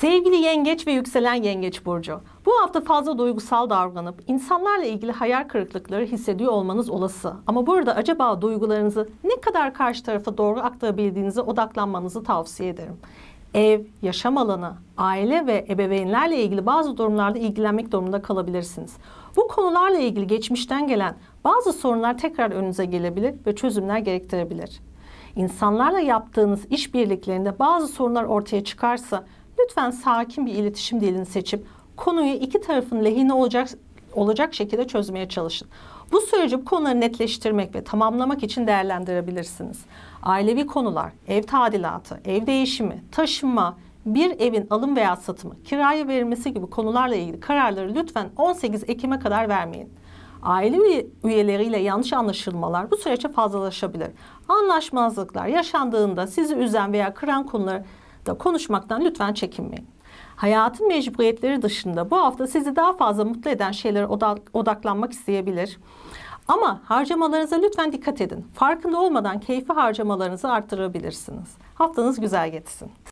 Sevgili yengeç ve yükselen yengeç burcu. Bu hafta fazla duygusal davranıp insanlarla ilgili hayal kırıklıkları hissediyor olmanız olası. Ama burada acaba duygularınızı ne kadar karşı tarafa doğru aktarabildiğinize odaklanmanızı tavsiye ederim. Ev, yaşam alanı, aile ve ebeveynlerle ilgili bazı durumlarda ilgilenmek durumunda kalabilirsiniz. Bu konularla ilgili geçmişten gelen bazı sorunlar tekrar önünüze gelebilir ve çözümler gerektirebilir. İnsanlarla yaptığınız işbirliklerinde bazı sorunlar ortaya çıkarsa lütfen sakin bir iletişim dilini seçip konuyu iki tarafın lehine olacak olacak şekilde çözmeye çalışın. Bu süreci bu konuları netleştirmek ve tamamlamak için değerlendirebilirsiniz. Ailevi konular, ev tadilatı, ev değişimi, taşınma, bir evin alım veya satımı, kiraya verilmesi gibi konularla ilgili kararları lütfen 18 Ekim'e kadar vermeyin. Aile üyeleriyle yanlış anlaşılmalar bu süreçte fazlalaşabilir. Anlaşmazlıklar yaşandığında sizi üzen veya kıran konuları da konuşmaktan lütfen çekinmeyin. Hayatın mecburiyetleri dışında bu hafta sizi daha fazla mutlu eden şeylere odaklanmak isteyebilir. Ama harcamalarınıza lütfen dikkat edin. Farkında olmadan keyfi harcamalarınızı arttırabilirsiniz. Haftanız güzel geçsin.